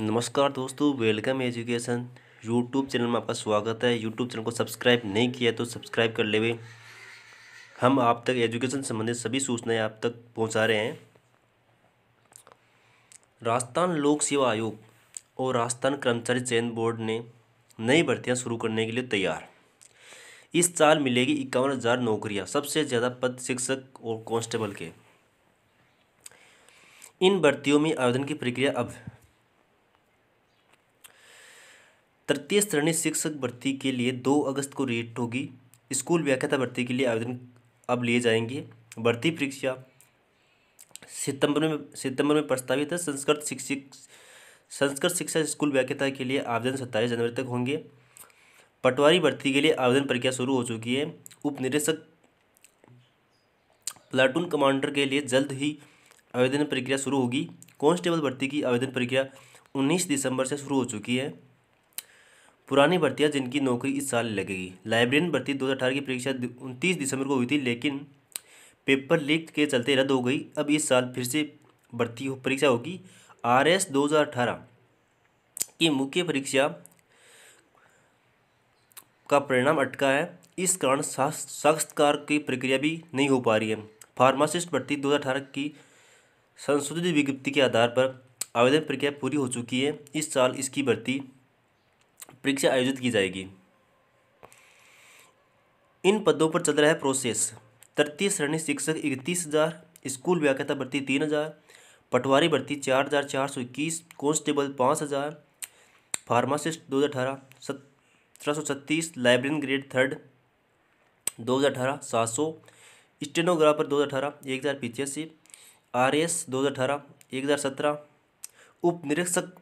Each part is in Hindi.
नमस्कार दोस्तों वेलकम एजुकेशन यूट्यूब चैनल में आपका स्वागत है यूट्यूब चैनल को सब्सक्राइब नहीं किया तो सब्सक्राइब कर ले हम आप तक एजुकेशन संबंधित सभी सूचनाएं आप तक पहुंचा रहे हैं राजस्थान लोक सेवा आयोग और राजस्थान कर्मचारी चयन बोर्ड ने नई भर्तियाँ शुरू करने के लिए तैयार इस साल मिलेगी इक्यावन हज़ार नौकरियाँ सबसे ज़्यादा पद शिक्षक और कॉन्स्टेबल के इन भर्तियों में आवेदन की प्रक्रिया अब तृतीय श्रेणी शिक्षक भर्ती के लिए दो अगस्त को रेट होगी स्कूल व्याख्याता भर्ती के लिए आवेदन अब लिए जाएंगे भर्ती परीक्षा सितंबर में सितंबर में प्रस्तावित है संस्कृत शिक्षक संस्कृत शिक्षा स्कूल व्याख्याता के लिए आवेदन सत्ताईस जनवरी तक होंगे पटवारी भर्ती के लिए आवेदन प्रक्रिया शुरू हो चुकी है उप निरीक्षक प्लाटून कमांडर के लिए जल्द ही आवेदन प्रक्रिया शुरू होगी कांस्टेबल भर्ती की आवेदन प्रक्रिया 19 दिसंबर से शुरू हो चुकी है पुरानी भर्तियाँ जिनकी नौकरी इस साल लगेगी लाइब्रेरियन भर्ती 2018 की परीक्षा उनतीस दिसंबर को हुई थी लेकिन पेपर लीक के चलते रद्द हो गई अब इस साल फिर से भर्ती हो, परीक्षा होगी आर एस दो की मुख्य परीक्षा का परिणाम अटका है इस कारण साक्षात्कार की प्रक्रिया भी नहीं हो पा रही है फार्मासिस्ट भर्ती 2018 की संशोधित विज्ञप्ति के आधार पर आवेदन प्रक्रिया पूरी हो चुकी है इस साल इसकी भर्ती परीक्षा आयोजित की जाएगी इन पदों पर चल रहा है प्रोसेस तृतीय श्रेणी शिक्षक इकतीस हज़ार स्कूल व्याख्याता भर्ती तीन हज़ार पटवारी भर्ती चार हज़ार चार सौ इक्कीस कॉन्स्टेबल पाँच हज़ार फार्मासिस्ट दो हज़ार अठारह सत्रह सौ छत्तीस लाइब्रेरियन ग्रेड थर्ड दो हज़ार अठारह सात सौ स्टेनोग्राफर दो हज़ार अठारह एक हज़ार पिचासी आर एस दो हज़ार अठारह एक हज़ार सत्रह उप निरीक्षक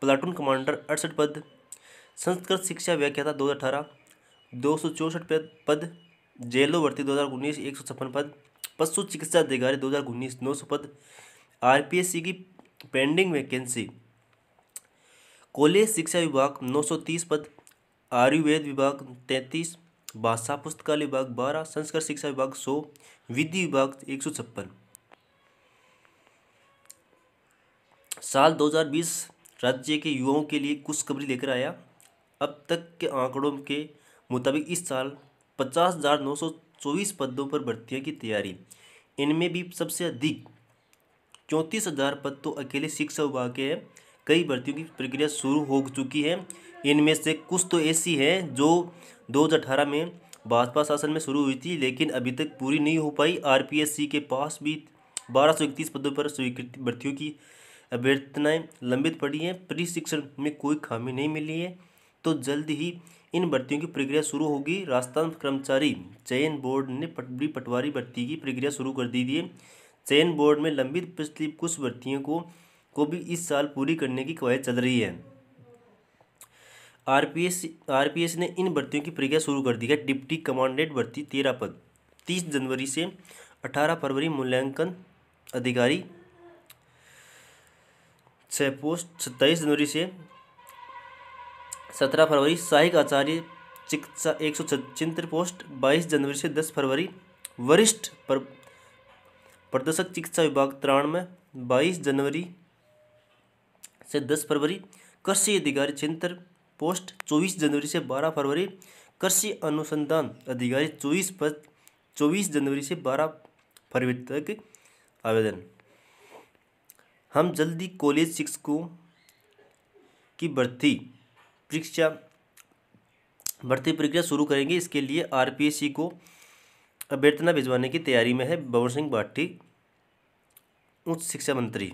प्लाटून कमांडर अड़सठ पद संस्कृत शिक्षा व्याख्याता दो हज़ार अठारह दो सौ चौंसठ पद जेलो भर्ती दो हज़ार उन्नीस एक सौ छप्पन पद पशु चिकित्सा अधिकारी दो हज़ार उन्नीस नौ सौ पद आरपीएससी की पेंडिंग वैकेंसी कॉलेज शिक्षा विभाग नौ सौ तीस पद आयुर्वेद विभाग तैंतीस भाषा पुस्तकालय विभाग बारह संस्कृत शिक्षा विभाग सौ विधि विभाग एक सौ छप्पन साल 2020 राज्य के युवाओं के लिए कुछ खबरी लेकर आया अब तक के आंकड़ों के मुताबिक इस साल पचास हज़ार नौ सौ चौबीस पदों पर भर्तियों की तैयारी इनमें भी सबसे अधिक चौंतीस हज़ार पद तो अकेले शिक्षा विभाग के हैं कई भर्तियों की प्रक्रिया शुरू हो चुकी है इनमें से कुछ तो ऐसी हैं जो 2018 में भाजपा शासन में शुरू हुई थी लेकिन अभी तक पूरी नहीं हो पाई आर के पास भी बारह सौ इकतीस पदों पर स्वीकृति भर्तियों की अभ्यर्थनाएँ लंबित पड़ी हैं प्रशिक्षण में कोई खामी नहीं मिली है तो जल्द ही इन भर्तियों की प्रक्रिया शुरू होगी राजस्थान कर्मचारी चयन बोर्ड ने पटरी पटवारी भर्ती की प्रक्रिया शुरू कर दी है चयन बोर्ड में लंबित पिछली कुछ भर्तियों को को भी इस साल पूरी करने की कवायद चल रही है आरपीएस आरपीएस ने इन भर्तियों की प्रक्रिया शुरू कर दी है डिप्टी कमांडेंट भर्ती तेरह पद तीस जनवरी से अठारह फरवरी मूल्यांकन अधिकारी छः पोस्ट सत्ताईस जनवरी से सत्रह फरवरी सहायक आचार्य चिकित्सा एक सौ चिंत्र पोस्ट बाईस जनवरी से दस फरवरी वरिष्ठ पर प्रदर्शक चिकित्सा विभाग तिरानवे बाईस जनवरी से दस फरवरी कृषि अधिकारी चिंत्र पोस्ट चौबीस जनवरी से बारह फरवरी कृषि अनुसंधान अधिकारी चौबीस पद चौबीस जनवरी से बारह फरवरी तक आवेदन हम जल्दी कॉलेज शिक्षकों की भर्ती परीक्षा भर्ती प्रक्रिया शुरू करेंगे इसके लिए आरपीएससी को अभ्यर्थना भिजवाने की तैयारी में है बबर सिंह भाटी उच्च शिक्षा मंत्री